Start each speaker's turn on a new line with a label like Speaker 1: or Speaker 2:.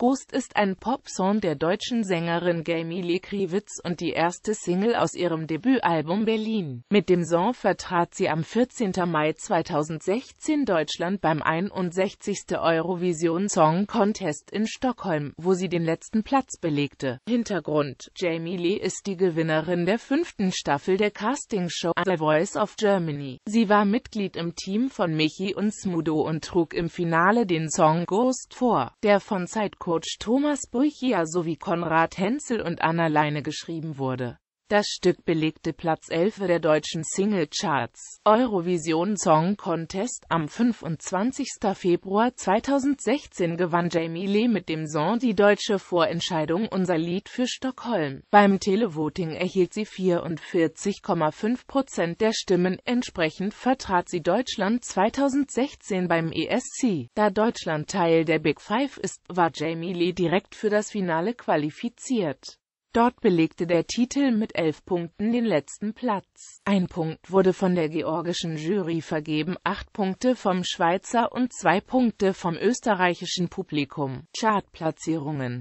Speaker 1: Ghost ist ein Popsong der deutschen Sängerin Jamie Lee Lekriewitz und die erste Single aus ihrem Debütalbum Berlin. Mit dem Song vertrat sie am 14. Mai 2016 Deutschland beim 61. Eurovision Song Contest in Stockholm, wo sie den letzten Platz belegte. Hintergrund Jamie Lee ist die Gewinnerin der fünften Staffel der Castingshow The Voice of Germany. Sie war Mitglied im Team von Michi und Smudo und trug im Finale den Song Ghost vor, der von Sideco Coach Thomas Brüchiger sowie Konrad Hänzel und Anna Leine geschrieben wurde das Stück belegte Platz 11 der deutschen Singlecharts. Eurovision Song Contest am 25. Februar 2016 gewann Jamie Lee mit dem Song die deutsche Vorentscheidung Unser Lied für Stockholm. Beim Televoting erhielt sie 44,5 Prozent der Stimmen, entsprechend vertrat sie Deutschland 2016 beim ESC. Da Deutschland Teil der Big Five ist, war Jamie Lee direkt für das Finale qualifiziert. Dort belegte der Titel mit elf Punkten den letzten Platz.
Speaker 2: Ein Punkt
Speaker 1: wurde von der georgischen Jury vergeben, acht Punkte vom Schweizer und zwei Punkte vom österreichischen Publikum. Chartplatzierungen